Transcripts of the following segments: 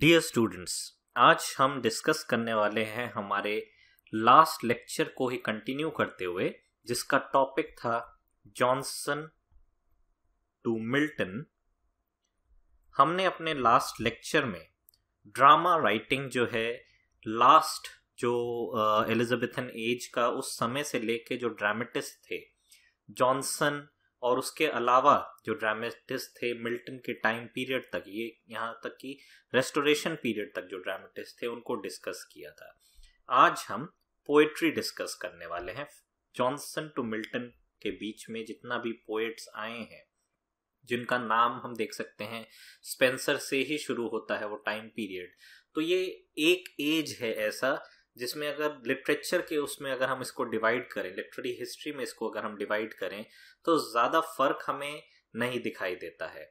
Dear students आज हम discuss करने वाले हैं हमारे लास्ट लेक्चर को ही कंटिन्यू करते हुए जिसका टॉपिक था जॉनसन टू मिल्टन हमने अपने लास्ट लेक्चर में ड्रामा राइटिंग जो है लास्ट जो एलिजाबेथन एज का उस समय से लेके जो ड्रामेटिस्ट थे जॉनसन और उसके अलावा जो ड्रामेटिस्ट थे मिल्टन के टाइम पीरियड तक ये यहाँ तक कि रेस्टोरेशन पीरियड तक जो ड्रामेटिस्ट थे उनको डिस्कस किया था आज हम पोएट्री डिस्कस करने वाले हैं जॉनसन टू मिल्टन के बीच में जितना भी पोएट्स आए हैं जिनका नाम हम देख सकते हैं स्पेंसर से ही शुरू होता है वो टाइम पीरियड तो ये एक एज है ऐसा जिसमें अगर लिटरेचर के उसमें अगर हम इसको डिवाइड करें लिटरेरी हिस्ट्री में इसको अगर हम डिवाइड करें तो ज़्यादा फर्क हमें नहीं दिखाई देता है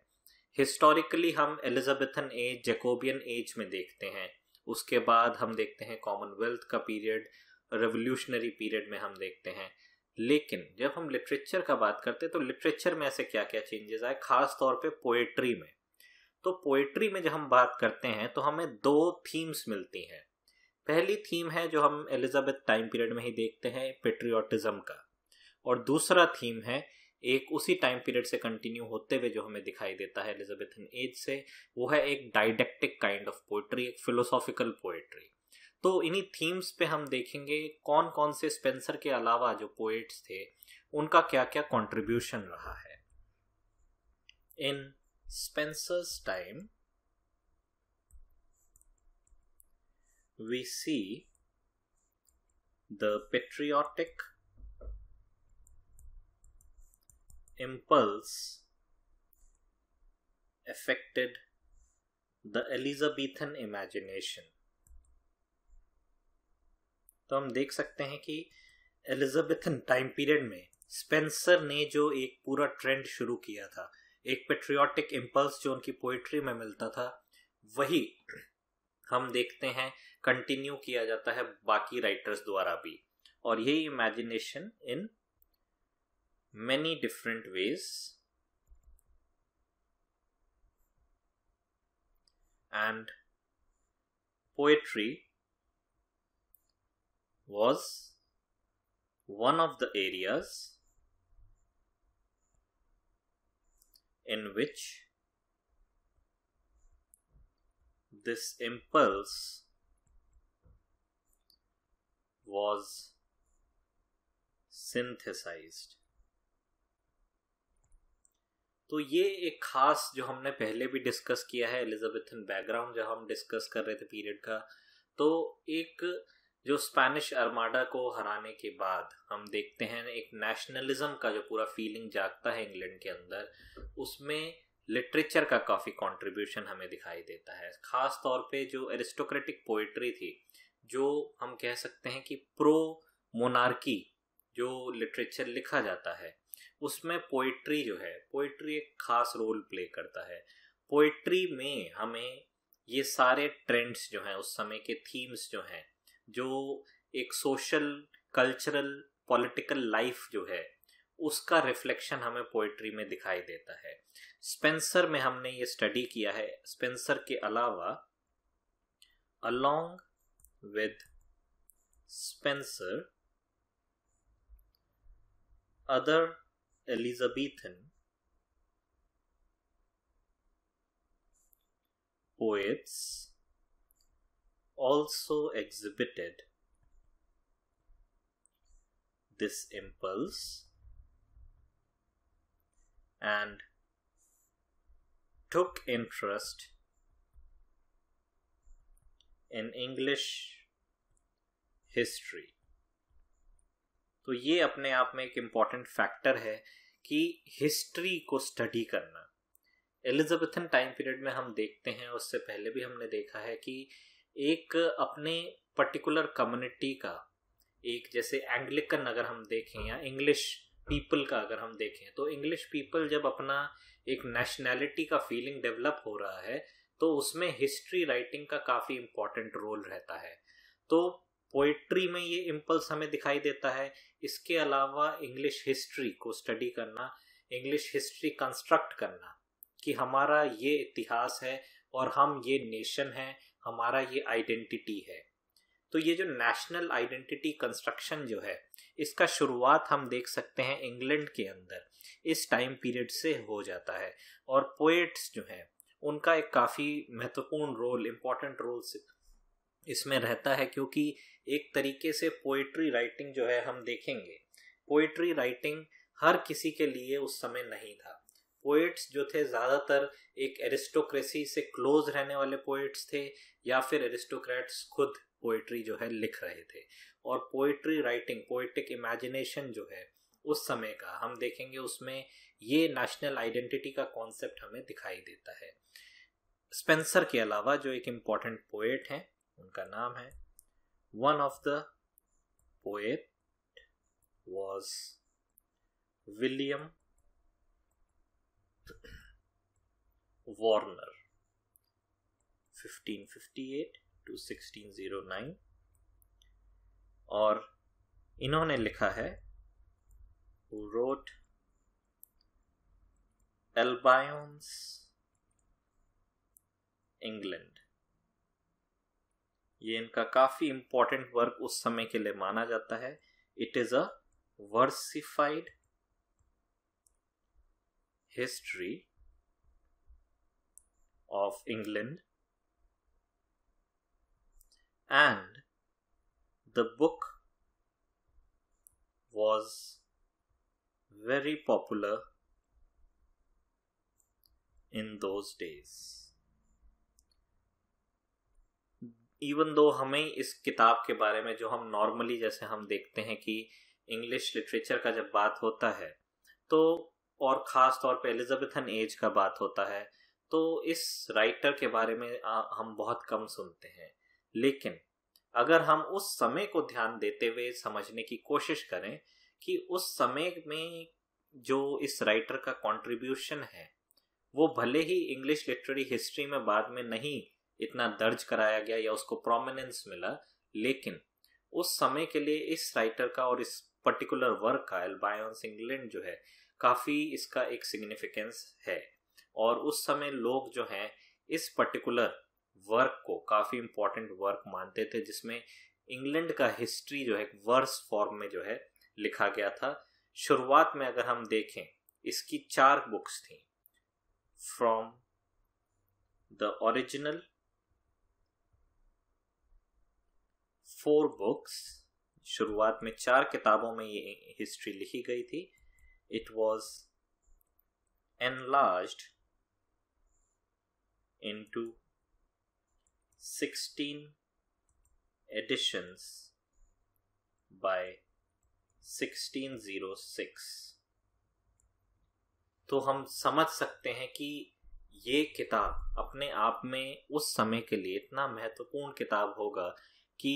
हिस्टोरिकली हम एलिजाबेथन एज जैकोबियन एज में देखते हैं उसके बाद हम देखते हैं कॉमनवेल्थ का पीरियड रेवोल्यूशनरी पीरियड में हम देखते हैं लेकिन जब हम लिटरेचर का बात करते हैं तो लिटरेचर में ऐसे क्या क्या चेंजेस आए खास तौर पे पोएट्री में तो पोएट्री में जब हम बात करते हैं तो हमें दो थीम्स मिलती हैं पहली थीम है जो हम एलिजाबेथ टाइम पीरियड में ही देखते हैं पेट्रियाटिज़म का और दूसरा थीम है एक उसी टाइम पीरियड से कंटिन्यू होते हुए जो हमें दिखाई देता है एलिजाबेथन एज से वो है एक डाइडेक्टिक काइंड ऑफ पोइट्री एक फिलोसॉफिकल पोइट्री तो इन्हीं थीम्स पे हम देखेंगे कौन कौन से स्पेंसर के अलावा जो पोएट्स थे उनका क्या क्या कंट्रीब्यूशन रहा है in Spenser's time we see the patriotic impulse affected the Elizabethan imagination तो हम देख सकते हैं कि एलिजाबेथन टाइम पीरियड में स्पेंसर ने जो एक पूरा ट्रेंड शुरू किया था एक पेट्रियाटिक इम्पल्स जो उनकी पोइट्री में मिलता था वही हम देखते हैं कंटिन्यू किया जाता है बाकी राइटर्स द्वारा भी और यही imagination in many different ways and poetry was one of the areas in which this impulse was synthesized. तो ये एक खास जो हमने पहले भी डिस्कस किया है एलिजाबेथन बैकग्राउंड जब हम डिस्कस कर रहे थे पीरियड का तो एक जो स्पेनिश अरमाडा को हराने के बाद हम देखते हैं एक नेशनलिज्म का जो पूरा फीलिंग जागता है इंग्लैंड के अंदर उसमें लिटरेचर का काफ़ी कंट्रीब्यूशन हमें दिखाई देता है ख़ास तौर पे जो एरिस्टोक्रेटिक पोइट्री थी जो हम कह सकते हैं कि प्रो मोनार्की जो लिटरेचर लिखा जाता है उसमें पोइट्री जो है पोइट्री एक खास रोल प्ले करता है पोइट्री में हमें ये सारे ट्रेंड्स जो हैं उस समय के थीम्स जो हैं जो एक सोशल कल्चरल पॉलिटिकल लाइफ जो है उसका रिफ्लेक्शन हमें पोइट्री में दिखाई देता है स्पेंसर में हमने ये स्टडी किया है स्पेंसर के अलावा along with Spencer other Elizabethan poets also exhibited this impulse and took interest in English history. तो ये अपने आप में एक इम्पॉर्टेंट फैक्टर है कि हिस्ट्री को स्टडी करना एलिजाबेथन टाइम पीरियड में हम देखते हैं उससे पहले भी हमने देखा है कि एक अपने पर्टिकुलर कम्युनिटी का एक जैसे एंग्लिकन अगर हम देखें या इंग्लिश पीपल का अगर हम देखें तो इंग्लिश पीपल जब अपना एक नेशनैलिटी का फीलिंग डेवलप हो रहा है तो उसमें हिस्ट्री राइटिंग का काफ़ी इम्पोर्टेंट रोल रहता है तो पोइट्री में ये इम्पल्स हमें दिखाई देता है इसके अलावा इंग्लिश हिस्ट्री को स्टडी करना इंग्लिश हिस्ट्री कंस्ट्रक्ट करना कि हमारा ये इतिहास है और हम ये नेशन है हमारा ये आइडेंटिटी है तो ये जो नेशनल आइडेंटिटी कंस्ट्रक्शन जो है इसका शुरुआत हम देख सकते हैं इंग्लैंड के अंदर इस टाइम पीरियड से हो जाता है और पोएट्स जो हैं उनका एक काफ़ी महत्वपूर्ण रोल इम्पॉर्टेंट रोल इसमें रहता है क्योंकि एक तरीके से पोइट्री राइटिंग जो है हम देखेंगे पोइट्री राइटिंग हर किसी के लिए उस समय नहीं था पोइट्स जो थे ज़्यादातर एक एरिस्टोक्रेसी से क्लोज रहने वाले पोइट्स थे या फिर एरिस्टोक्रेट्स खुद पोइट्री जो है लिख रहे थे और पोइट्री राइटिंग पोइटिक इमेजिनेशन जो है उस समय का हम देखेंगे उसमें ये नेशनल आइडेंटिटी का कॉन्सेप्ट हमें दिखाई देता है स्पेंसर के अलावा जो एक इम्पॉर्टेंट पोएट हैं उनका नाम है one of the poet was William fifty 1558 two nine oh और इन्होंने लिखा है रोट एल्बायोन्स इंग्लैंड ये इनका काफी इंपॉर्टेंट वर्क उस समय के लिए माना जाता है it is a versified history of England and the book was very popular in those days. Even though हमें इस किताब के बारे में जो हम नॉर्मली जैसे हम देखते हैं कि इंग्लिश लिटरेचर का जब बात होता है तो और ख़ास तौर पे एलिजाबेथन एज का बात होता है तो इस राइटर के बारे में हम बहुत कम सुनते हैं लेकिन अगर हम उस समय को ध्यान देते हुए समझने की कोशिश करें कि उस समय में जो इस राइटर का कंट्रीब्यूशन है वो भले ही इंग्लिश लिटरेरी हिस्ट्री में बाद में नहीं इतना दर्ज कराया गया या उसको प्रोमिनेंस मिला लेकिन उस समय के लिए इस राइटर का और इस पर्टिकुलर वर्क का एल्बायस इंग्लैंड जो है काफ़ी इसका एक सिग्निफिकेंस है और उस समय लोग जो हैं इस पर्टिकुलर वर्क को काफ़ी इम्पोर्टेंट वर्क मानते थे जिसमें इंग्लैंड का हिस्ट्री जो है वर्स फॉर्म में जो है लिखा गया था शुरुआत में अगर हम देखें इसकी चार बुक्स थी from the original four books शुरुआत में चार किताबों में ये हिस्ट्री लिखी गई थी it was in two 16 editions by 1606 तो हम समझ सकते हैं कि ये किताब अपने आप में उस समय के लिए इतना महत्वपूर्ण किताब होगा कि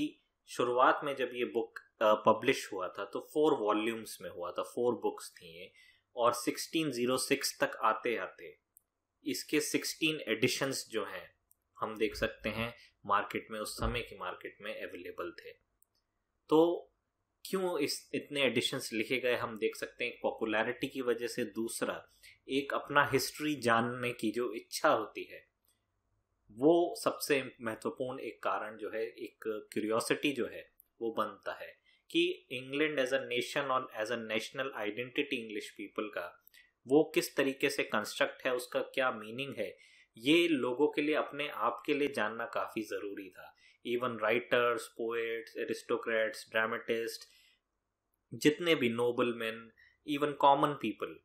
शुरुआत में जब ये बुक पब्लिश हुआ था तो फोर वॉल्यूम्स में हुआ था फोर बुक्स थी ये और 1606 तक आते आते इसके 16 एडिशंस जो हैं हम देख सकते हैं मार्केट में उस समय की मार्केट में अवेलेबल थे तो क्यों इस इतने एडिशंस लिखे गए हम देख सकते हैं पॉपुलैरिटी की वजह से दूसरा एक अपना हिस्ट्री जानने की जो इच्छा होती है वो सबसे महत्वपूर्ण एक कारण जो है एक क्यूरियोसिटी जो है वो बनता है कि इंग्लैंड एज अ नेशन और as a national identity English people का वो किस तरीके से कंस्ट्रक्ट है उसका क्या मीनिंग है ये लोगों के लिए अपने आप के लिए जानना काफ़ी ज़रूरी था even writers poets aristocrats dramatist जितने भी noble man even common people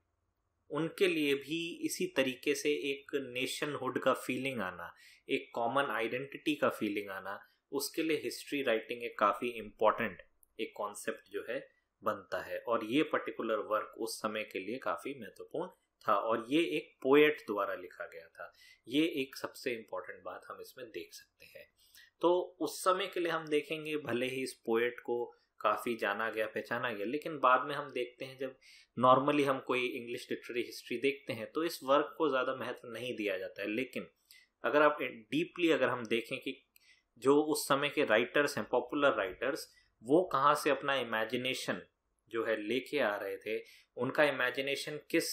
उनके लिए भी इसी तरीके से एक नेशनहुड का फीलिंग आना एक कॉमन आइडेंटिटी का फीलिंग आना उसके लिए हिस्ट्री राइटिंग एक काफ़ी इम्पॉर्टेंट एक कॉन्सेप्ट जो है बनता है और ये पर्टिकुलर वर्क उस समय के लिए काफ़ी महत्वपूर्ण था और ये एक पोएट द्वारा लिखा गया था ये एक सबसे इम्पोर्टेंट बात हम इसमें देख सकते हैं तो उस समय के लिए हम देखेंगे भले ही इस पोएट को काफ़ी जाना गया पहचाना गया लेकिन बाद में हम देखते हैं जब नॉर्मली हम कोई इंग्लिश लिटरेरी हिस्ट्री देखते हैं तो इस वर्क को ज़्यादा महत्व नहीं दिया जाता है लेकिन अगर आप डीपली अगर हम देखें कि जो उस समय के राइटर्स हैं पॉपुलर राइटर्स वो कहाँ से अपना इमेजिनेशन जो है लेके आ रहे थे उनका इमेजिनेशन किस